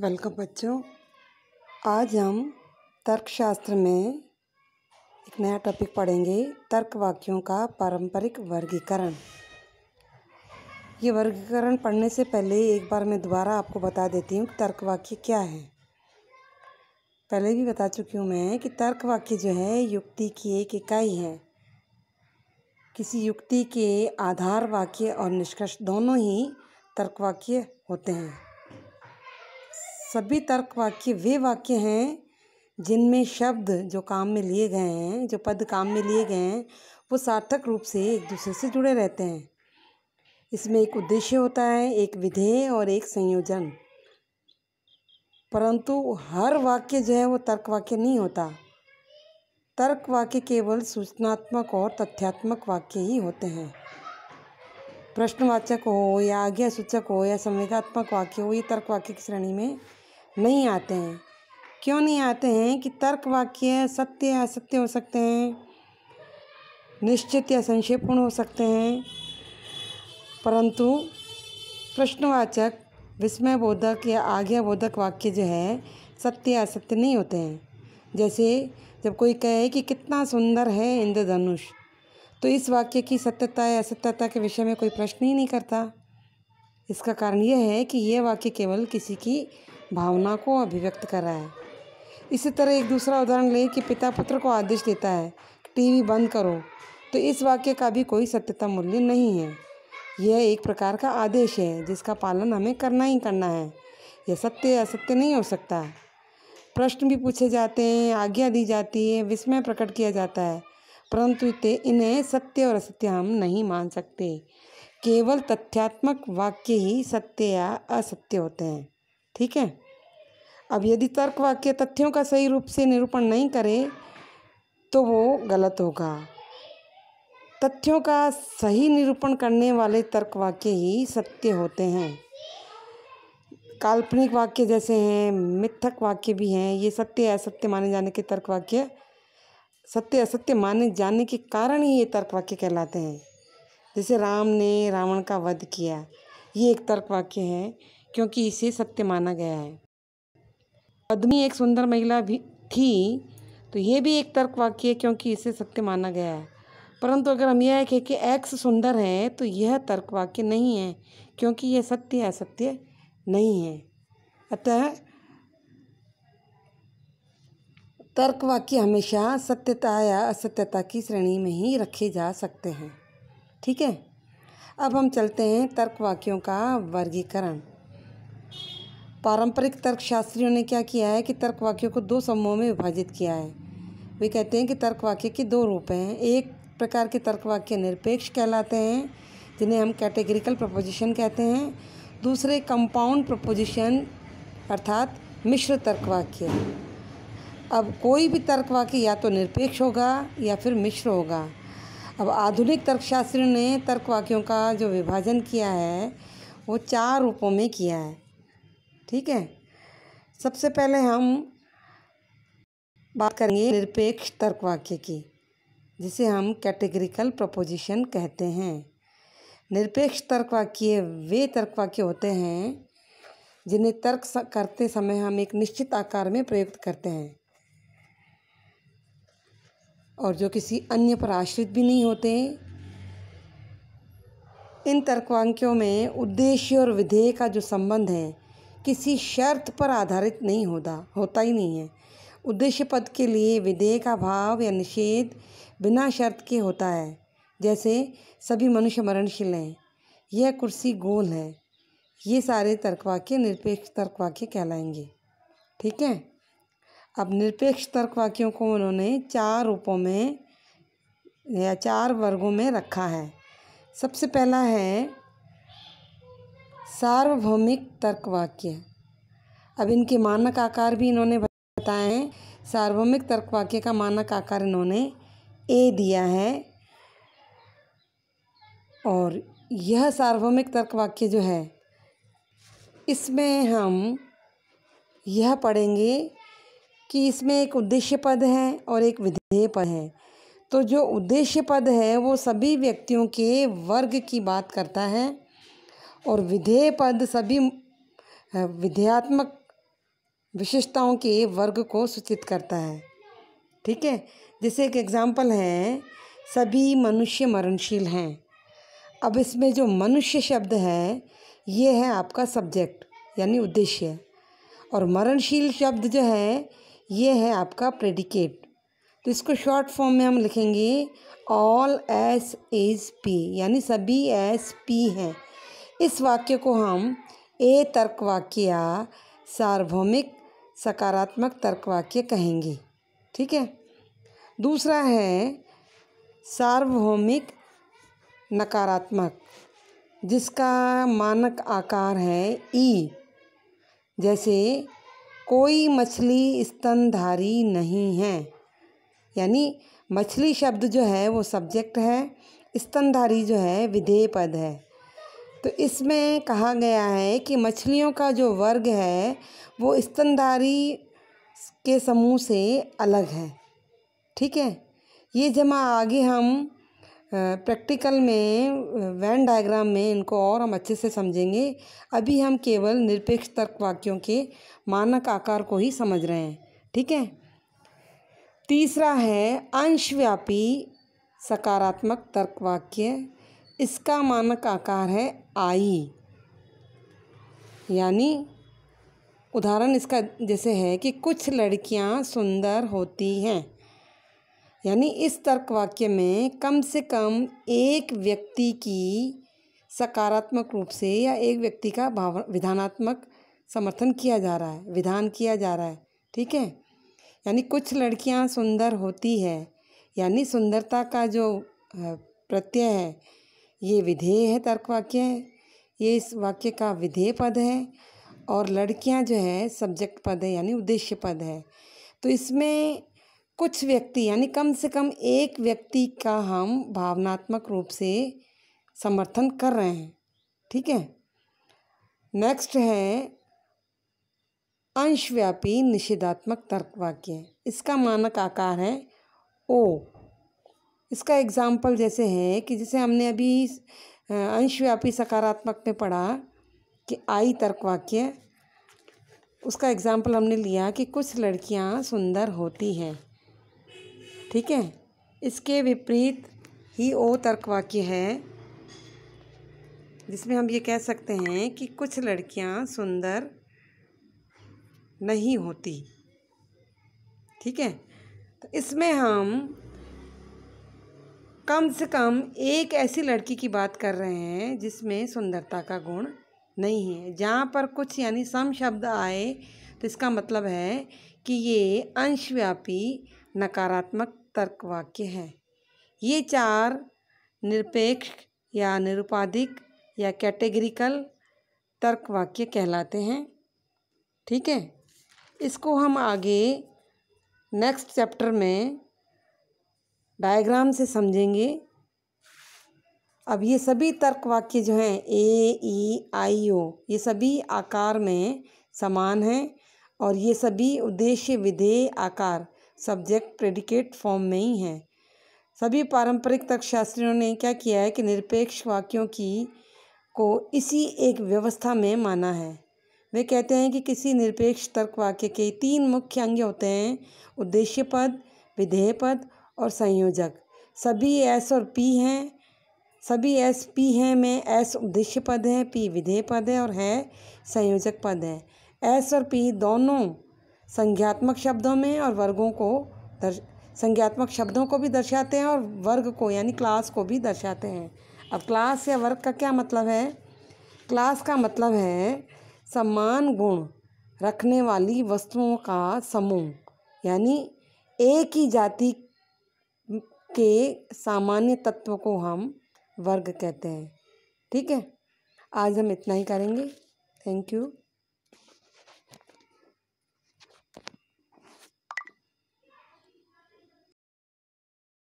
welcome बच्चों आज हम तर्कशास्त्र में एक नया टॉपिक पढ़ेंगे तर्क वाक्यों का पारंपरिक वर्गीकरण ये वर्गीकरण पढ़ने से पहले एक बार मैं दोबारा आपको बता देती हूँ कि तर्क वाक्य क्या है पहले भी बता चुकी हूँ मैं कि तर्क वाक्य जो है युक्ति की एक इकाई है किसी युक्ति के आधार वाक्य और निष्कर्ष दोनों ही तर्क वाक्य होते हैं सभी तर्क वाक्य वे वाक्य हैं जिनमें शब्द जो काम में लिए गए हैं जो पद काम में लिए गए हैं वो सार्थक रूप से एक दूसरे से जुड़े रहते हैं इसमें एक उद्देश्य होता है एक विधेय और एक संयोजन परंतु हर वाक्य जो है वो तर्क वाक्य नहीं होता तर्क वाक्य केवल सूचनात्मक और तथ्यात्मक वाक्य ही होते हैं प्रश्नवाचक हो या आज्ञा सूचक हो या संवेगात्मक वाक्य हो ये तर्क वाक्य की श्रेणी में नहीं आते हैं क्यों नहीं आते हैं कि तर्क वाक्य सत्य या असत्य हो सकते हैं निश्चित या संक्षेपूर्ण हो सकते हैं परंतु प्रश्नवाचक विस्मय बोधक या आज्ञा बोधक वाक्य जो है सत्य या असत्य नहीं होते हैं जैसे जब कोई कहे कि कितना सुंदर है इंद्रधनुष तो इस वाक्य की सत्यता या असत्यता के विषय में कोई प्रश्न ही नहीं करता इसका कारण यह है कि यह वाक्य केवल किसी की भावना को अभिव्यक्त कर रहा है इसी तरह एक दूसरा उदाहरण लें कि पिता पुत्र को आदेश देता है टीवी बंद करो तो इस वाक्य का भी कोई सत्यता मूल्य नहीं है यह एक प्रकार का आदेश है जिसका पालन हमें करना ही करना है यह सत्य असत्य नहीं हो सकता प्रश्न भी पूछे जाते हैं आज्ञा दी जाती है विस्मय प्रकट किया जाता है परंतु इन्हें सत्य और असत्य हम नहीं मान सकते केवल तथ्यात्मक वाक्य ही सत्य या असत्य होते हैं ठीक है अब यदि तर्क वाक्य तथ्यों का सही रूप से निरूपण नहीं करे तो वो गलत होगा तथ्यों का सही निरूपण करने वाले तर्क वाक्य ही सत्य होते हैं काल्पनिक वाक्य जैसे हैं मिथक वाक्य भी हैं ये सत्य असत्य माने जाने के तर्क वाक्य सत्य असत्य माने जाने के कारण ही ये तर्क वाक्य कहलाते हैं जैसे राम ने रावण का वध किया ये एक तर्क वाक्य है क्योंकि इसे सत्य माना गया है पद्मी एक सुंदर महिला भी थी तो ये भी एक तर्क वाक्य है क्योंकि इसे सत्य माना गया है परंतु अगर हम यह कहें कि एक्स सुंदर है तो यह तर्क वाक्य नहीं है क्योंकि यह सत्य असत्य नहीं है अतः तर्क वाक्य हमेशा सत्यता या असत्यता की श्रेणी में ही रखे जा सकते हैं ठीक है अब हम चलते हैं तर्क वाक्यों का वर्गीकरण पारंपरिक तर्कशास्त्रियों ने क्या किया है कि तर्क वाक्यों को दो समूहों में विभाजित किया है वे कहते हैं कि तर्क वाक्य के दो रूप हैं एक प्रकार के तर्क वाक्य निरपेक्ष कहलाते हैं जिन्हें हम कैटेगरिकल प्रपोजिशन कहते हैं दूसरे कंपाउंड प्रपोजिशन अर्थात मिश्र तर्क वाक्य अब कोई भी तर्क वाक्य या तो निरपेक्ष होगा या फिर मिश्र होगा अब आधुनिक तर्कशास्त्रियों ने तर्क वाक्यों का जो विभाजन किया है वो चार रूपों में किया है ठीक है सबसे पहले हम बात करेंगे निरपेक्ष तर्क वाक्य की जिसे हम कैटेगरिकल प्रपोजिशन कहते हैं निरपेक्ष तर्क वाक्य वे तर्क वाक्य होते हैं जिन्हें तर्क करते समय हम एक निश्चित आकार में प्रयुक्त करते हैं और जो किसी अन्य पर आश्रित भी नहीं होते इन तर्कवाक्यों में उद्देश्य और विधेय का जो संबंध है किसी शर्त पर आधारित नहीं होता होता ही नहीं है उद्देश्य पद के लिए विधेय का भाव या निषेध बिना शर्त के होता है जैसे सभी मनुष्य मरणशील हैं यह कुर्सी गोल है ये सारे तर्कवाक्य निरपेक्ष तर्कवाक्य कहलाएंगे ठीक है अब निरपेक्ष तर्कवाक्यों को उन्होंने चार रूपों में या चार वर्गों में रखा है सबसे पहला है सार्वभौमिक तर्क वाक्य अब इनके मानक आकार भी इन्होंने बताए हैं सार्वभौमिक तर्क वाक्य का मानक आकार इन्होंने ए दिया है और यह सार्वभौमिक तर्क वाक्य जो है इसमें हम यह पढ़ेंगे कि इसमें एक उद्देश्य पद है और एक विधेय पद है तो जो उद्देश्य पद है वो सभी व्यक्तियों के वर्ग की बात करता है और विधेय पद सभी विधेयात्मक विशेषताओं के वर्ग को सूचित करता है ठीक है जैसे एक एग्जाम्पल है सभी मनुष्य मरणशील हैं अब इसमें जो मनुष्य शब्द है ये है आपका सब्जेक्ट यानी उद्देश्य और मरणशील शब्द जो है ये है आपका प्रेडिकेट तो इसको शॉर्ट फॉर्म में हम लिखेंगे ऑल एस एज पी यानी सभी एस पी हैं इस वाक्य को हम ए तर्क वाक्य या सार्वभौमिक सकारात्मक तर्क वाक्य कहेंगे ठीक है दूसरा है सार्वभौमिक नकारात्मक जिसका मानक आकार है ई जैसे कोई मछली स्तनधारी नहीं है यानी मछली शब्द जो है वो सब्जेक्ट है स्तनधारी जो है विधेय पद है तो इसमें कहा गया है कि मछलियों का जो वर्ग है वो स्तनधारी के समूह से अलग है ठीक है ये जमा आगे हम प्रैक्टिकल में वैन डायग्राम में इनको और हम अच्छे से समझेंगे अभी हम केवल निरपेक्ष तर्क वाक्यों के मानक आकार को ही समझ रहे हैं ठीक है तीसरा है अंशव्यापी सकारात्मक तर्क वाक्य इसका मानक आकार है आई यानी उदाहरण इसका जैसे है कि कुछ लड़कियां सुंदर होती हैं यानी इस तर्क वाक्य में कम से कम एक व्यक्ति की सकारात्मक रूप से या एक व्यक्ति का भाव विधानात्मक समर्थन किया जा रहा है विधान किया जा रहा है ठीक है यानी कुछ लड़कियां सुंदर होती है यानी सुंदरता का जो प्रत्यय है ये विधेय है तर्क वाक्य है ये इस वाक्य का विधेय पद है और लड़कियां जो है सब्जेक्ट पद है यानी उद्देश्य पद है तो इसमें कुछ व्यक्ति यानी कम से कम एक व्यक्ति का हम भावनात्मक रूप से समर्थन कर रहे हैं ठीक है नेक्स्ट है अंशव्यापी निषेधात्मक तर्क वाक्य इसका मानक आकार है ओ इसका एग्ज़ाम्पल जैसे है कि जैसे हमने अभी अंशव्यापी सकारात्मक में पढ़ा कि आई तर्क वाक्य उसका एग्ज़ाम्पल हमने लिया कि कुछ लड़कियां सुंदर होती हैं ठीक है इसके विपरीत ही ओ तर्क वाक्य है जिसमें हम ये कह सकते हैं कि कुछ लड़कियां सुंदर नहीं होती ठीक है तो इसमें हम कम से कम एक ऐसी लड़की की बात कर रहे हैं जिसमें सुंदरता का गुण नहीं है जहाँ पर कुछ यानी सम शब्द आए तो इसका मतलब है कि ये अंशव्यापी नकारात्मक तर्क वाक्य है ये चार निरपेक्ष या निरुपाधिक या कैटेगरिकल तर्क वाक्य कहलाते हैं ठीक है इसको हम आगे नेक्स्ट चैप्टर में डायग्राम से समझेंगे अब ये सभी तर्क वाक्य जो हैं ए ई आई ओ ये सभी आकार में समान हैं और ये सभी उद्देश्य विधेय आकार सब्जेक्ट प्रेडिकेट फॉर्म में ही हैं सभी पारंपरिक तर्कशास्त्रियों ने क्या किया है कि निरपेक्ष वाक्यों की को इसी एक व्यवस्था में माना है वे कहते हैं कि किसी निरपेक्ष तर्क वाक्य के तीन मुख्य अंग होते हैं उद्देश्य पद विधेय पद और संयोजक सभी एस और पी हैं सभी एस पी हैं में एस उद्देश्य पद है पी विधेय पद है और है संयोजक पद है एस और पी दोनों संज्ञात्मक शब्दों में और वर्गों को दर्श संज्ञात्मक शब्दों को भी दर्शाते हैं और वर्ग को यानी क्लास को भी दर्शाते हैं अब क्लास या वर्ग का क्या मतलब है क्लास का मतलब है समान गुण रखने वाली वस्तुओं का समूह यानी एक ही जाति के सामान्य तत्व को हम वर्ग कहते हैं ठीक है आज हम इतना ही करेंगे थैंक यू